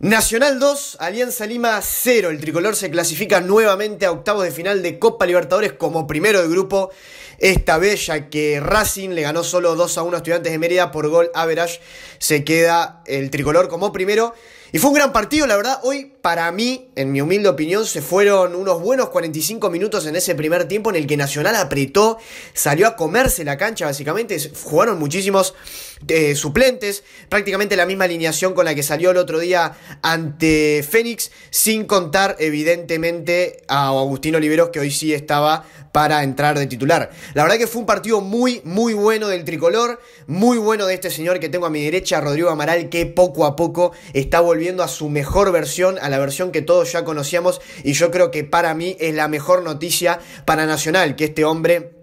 Nacional 2, Alianza Lima 0. El tricolor se clasifica nuevamente a octavos de final de Copa Libertadores como primero de grupo. Esta vez, ya que Racing le ganó solo 2 a 1 a Estudiantes de Mérida por gol average, se queda el tricolor como primero. Y fue un gran partido, la verdad. Hoy para mí, en mi humilde opinión, se fueron unos buenos 45 minutos en ese primer tiempo en el que Nacional apretó, salió a comerse la cancha, básicamente. Jugaron muchísimos eh, suplentes, prácticamente la misma alineación con la que salió el otro día ante Fénix, sin contar, evidentemente, a Agustín Oliveros, que hoy sí estaba para entrar de titular. La verdad que fue un partido muy, muy bueno del tricolor, muy bueno de este señor que tengo a mi derecha, Rodrigo Amaral, que poco a poco está volviendo a su mejor versión, a la versión que todos ya conocíamos y yo creo que para mí es la mejor noticia para Nacional, que este hombre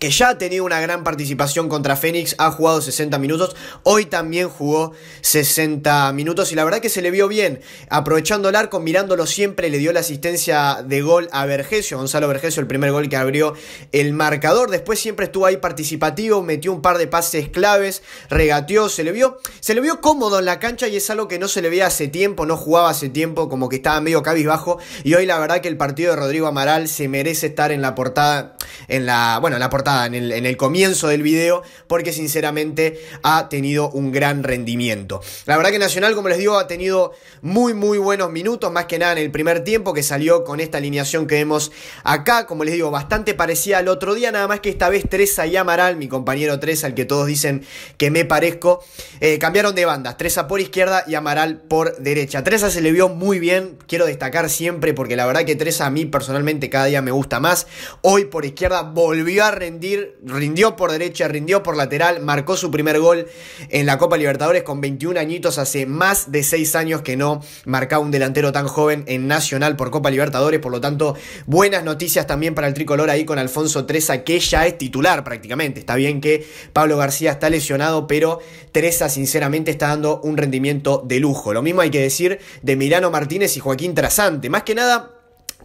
que ya ha tenido una gran participación contra Fénix, ha jugado 60 minutos, hoy también jugó 60 minutos y la verdad que se le vio bien, aprovechando el arco, mirándolo siempre, le dio la asistencia de gol a Vergesio, Gonzalo Vergesio, el primer gol que abrió el marcador, después siempre estuvo ahí participativo, metió un par de pases claves, regateó, se le vio, se le vio cómodo en la cancha y es algo que no se le veía hace tiempo, no jugaba hace tiempo, como que estaba medio cabizbajo y hoy la verdad que el partido de Rodrigo Amaral se merece estar en la portada, en la, bueno, en la portada en el, comienzo del video, porque sinceramente ha tenido un gran rendimiento. La verdad que Nacional, como les digo, ha tenido muy, muy buenos minutos, más que nada en el primer tiempo, que salió con esta alineación que vemos acá, como les digo, bastante parecida al otro día, nada más que esta vez Tresa y Amaral, mi compañero Tresa, al que todos dicen que me parezco, eh, cambiaron de bandas, Tresa por izquierda y Amaral por derecha. Tresa se le vio muy bien, quiero destacar siempre, porque la verdad que Tresa a mí personalmente cada día me gusta más. Hoy por izquierda volvió a rendir rindió por derecha, rindió por lateral, marcó su primer gol en la Copa Libertadores con 21 añitos, hace más de 6 años que no marcaba un delantero tan joven en Nacional por Copa Libertadores, por lo tanto, buenas noticias también para el tricolor ahí con Alfonso Treza, que ya es titular prácticamente. Está bien que Pablo García está lesionado, pero Treza sinceramente está dando un rendimiento de lujo. Lo mismo hay que decir de Milano Martínez y Joaquín Trasante. Más que nada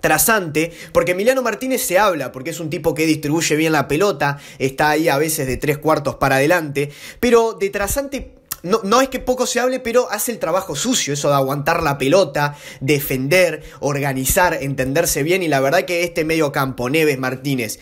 trasante, porque Emiliano Martínez se habla, porque es un tipo que distribuye bien la pelota, está ahí a veces de tres cuartos para adelante, pero de trasante no, no, es que poco se hable, pero hace el trabajo sucio, eso de aguantar la pelota, defender, organizar, entenderse bien, y la verdad que este medio campo, Neves Martínez,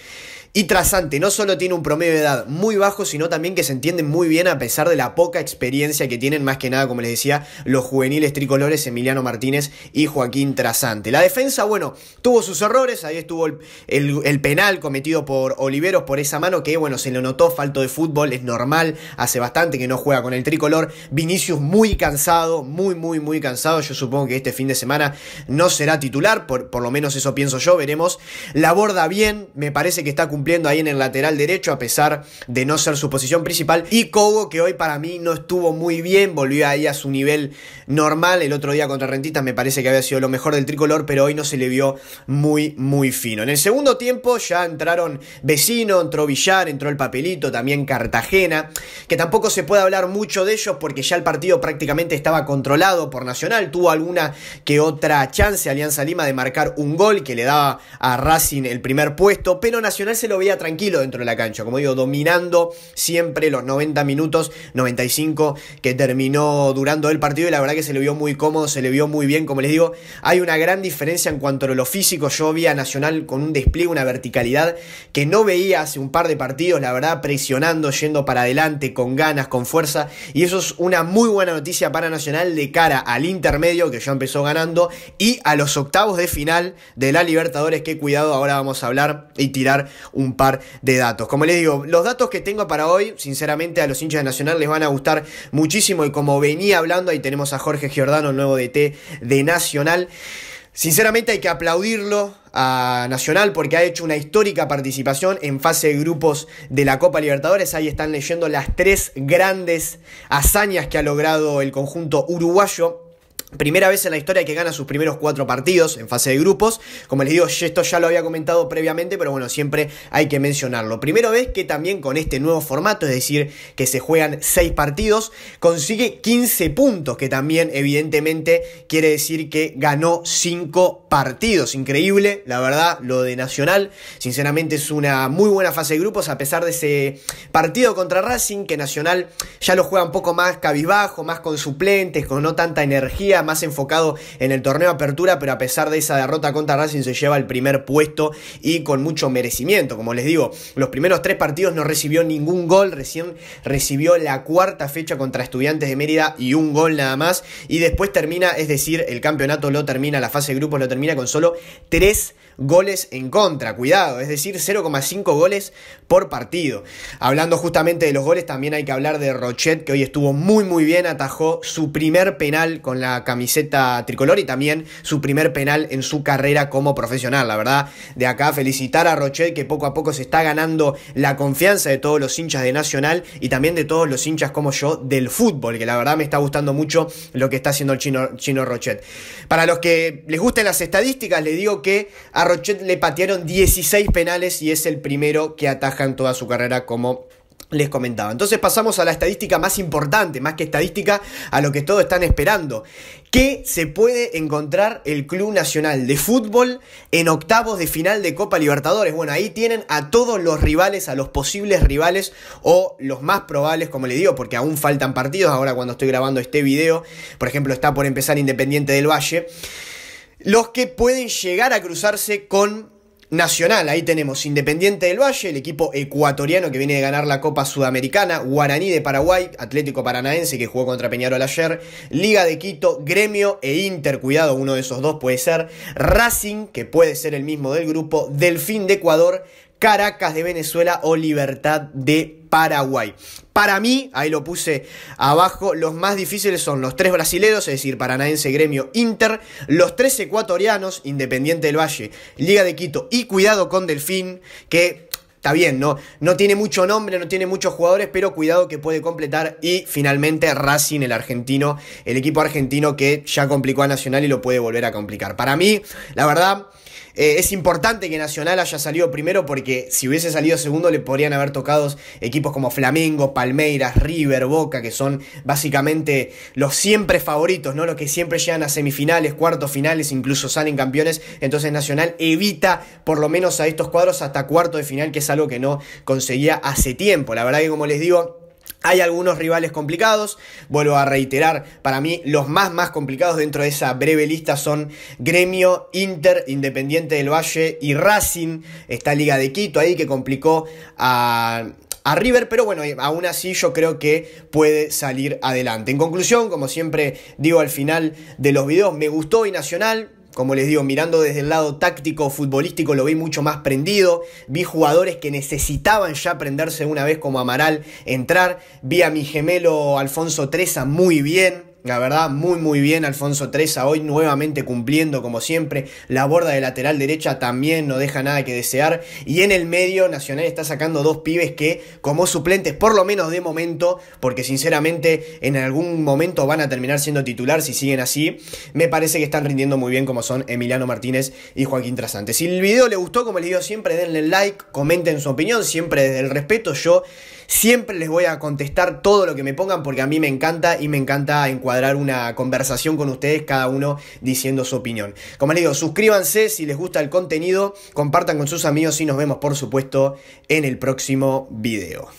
y Trasante no solo tiene un promedio de edad muy bajo, sino también que se entienden muy bien a pesar de la poca experiencia que tienen, más que nada, como les decía, los juveniles tricolores Emiliano Martínez y Joaquín Trasante. La defensa, bueno, tuvo sus errores, ahí estuvo el, penal cometido por Oliveros por esa mano que, bueno, se le notó falto de fútbol, es normal, hace bastante que no juega con el tricolor. Vinicius muy cansado, muy, muy, muy cansado, yo supongo que este fin de semana no será titular, por, por lo menos eso pienso yo, veremos. La borda bien, me parece que está cumpliendo cumpliendo ahí en el lateral derecho a pesar de no ser su posición principal. Y Cobo que hoy para mí no estuvo muy bien, volvió ahí a su nivel normal. El otro día contra Rentistas me parece que había sido lo mejor del tricolor, pero hoy no se le vio muy, muy fino. En el segundo tiempo ya entraron Vecino, entró Villar, entró el papelito, también Cartagena, que tampoco se puede hablar mucho de ellos porque ya el partido prácticamente estaba controlado por Nacional. Tuvo alguna que otra chance Alianza Lima de marcar un gol que le daba a Racing el primer puesto, pero Nacional se lo veía tranquilo dentro de la cancha, como digo, dominando siempre los 90 minutos, 95 que terminó durando el partido y la verdad que se le vio muy cómodo, se le vio muy bien, como les digo, hay una gran diferencia en cuanto a lo físico, yo vi a Nacional con un despliegue, una verticalidad que no veía hace un par de partidos, la verdad, presionando, yendo para adelante, con ganas, con fuerza, y eso es una muy buena noticia para Nacional de cara al intermedio que ya empezó ganando y a los octavos de final de la Libertadores que cuidado, ahora vamos a hablar y tirar un un par de datos. Como les digo, los datos que tengo para hoy, sinceramente a los hinchas de Nacional les van a gustar muchísimo y como venía hablando, ahí tenemos a Jorge Giordano, nuevo DT de Nacional. Sinceramente hay que aplaudirlo a Nacional porque ha hecho una histórica participación en fase de grupos de la Copa Libertadores. Ahí están leyendo las tres grandes hazañas que ha logrado el conjunto uruguayo Primera vez en la historia que gana sus primeros cuatro partidos en fase de grupos. Como les digo, esto ya lo había comentado previamente, pero bueno, siempre hay que mencionarlo. Primera vez que también con este nuevo formato, es decir, que se juegan seis partidos, consigue 15 puntos, que también evidentemente quiere decir que ganó cinco partidos. Increíble, la verdad, lo de Nacional. Sinceramente es una muy buena fase de grupos, a pesar de ese partido contra Racing, que Nacional ya lo juega un poco más cabizbajo, más con suplentes, con no tanta energía más enfocado en el torneo Apertura, pero a pesar de esa derrota contra Racing se lleva el primer puesto y con mucho merecimiento. Como les digo, los primeros tres partidos no recibió ningún gol, recién recibió la cuarta fecha contra Estudiantes de Mérida y un gol nada más. Y después termina, es decir, el campeonato lo termina, la fase de grupos lo termina con solo tres goles en contra, cuidado, es decir, 0,5 goles por partido. Hablando justamente de los goles, también hay que hablar de Rochet, que hoy estuvo muy muy bien, atajó su primer penal con la camiseta tricolor y también su primer penal en su carrera como profesional, la verdad, de acá felicitar a Rochet que poco a poco se está ganando la confianza de todos los hinchas de Nacional y también de todos los hinchas como yo del fútbol, que la verdad me está gustando mucho lo que está haciendo el chino, chino Rochet. Para los que les gusten las estadísticas, les digo que a Rochet le patearon 16 penales y es el primero que ataja en toda su carrera como les comentaba. Entonces pasamos a la estadística más importante, más que estadística, a lo que todos están esperando. ¿Qué se puede encontrar el Club Nacional de Fútbol en octavos de final de Copa Libertadores? Bueno, ahí tienen a todos los rivales, a los posibles rivales o los más probables, como le digo, porque aún faltan partidos ahora cuando estoy grabando este video. Por ejemplo, está por empezar Independiente del Valle los que pueden llegar a cruzarse con Nacional. Ahí tenemos Independiente del Valle, el equipo ecuatoriano que viene de ganar la Copa Sudamericana, Guaraní de Paraguay, Atlético Paranaense que jugó contra Peñarol ayer, Liga de Quito, Gremio e Inter, cuidado, uno de esos dos puede ser, Racing, que puede ser el mismo del grupo, Delfín de Ecuador, Caracas de Venezuela o Libertad de Paraguay. Para mí, ahí lo puse abajo, los más difíciles son los tres brasileros, es decir, Paranaense, Gremio, Inter, los tres ecuatorianos, Independiente del Valle, Liga de Quito y Cuidado con Delfín, que Está bien, no, no tiene mucho nombre, no tiene muchos jugadores, pero cuidado que puede completar. Y finalmente Racing, el argentino, el equipo argentino que ya complicó a Nacional y lo puede volver a complicar. Para mí, la verdad, eh, es importante que Nacional haya salido primero porque si hubiese salido segundo le podrían haber tocado equipos como Flamengo, Palmeiras, River, Boca, que son básicamente los siempre favoritos, ¿no? Los que siempre llegan a semifinales, cuartos finales, incluso salen campeones. Entonces Nacional evita por lo menos a estos cuadros hasta cuarto de final que es algo que no conseguía hace tiempo. La verdad que como les digo, hay algunos rivales complicados, vuelvo a reiterar, para mí los más más complicados dentro de esa breve lista son Gremio, Inter, Independiente del Valle y Racing, esta Liga de Quito ahí que complicó a, a River, pero bueno, aún así yo creo que puede salir adelante. En conclusión, como siempre digo al final de los videos, me gustó y Nacional, como les digo, mirando desde el lado táctico, futbolístico, lo vi mucho más prendido. Vi jugadores que necesitaban ya prenderse una vez como Amaral entrar. Vi a mi gemelo Alfonso Treza muy bien. La verdad, muy muy bien Alfonso Treza hoy nuevamente cumpliendo como siempre. La borda de lateral derecha también no deja nada que desear. Y en el medio Nacional está sacando dos pibes que como suplentes, por lo menos de momento, porque sinceramente en algún momento van a terminar siendo titular si siguen así, me parece que están rindiendo muy bien como son Emiliano Martínez y Joaquín Trasante. Si el video le gustó, como el digo siempre, denle like, comenten su opinión, siempre desde el respeto. Yo Siempre les voy a contestar todo lo que me pongan porque a mí me encanta y me encanta encuadrar una conversación con ustedes, cada uno diciendo su opinión. Como les digo, suscríbanse si les gusta el contenido, compartan con sus amigos y nos vemos por supuesto en el próximo video.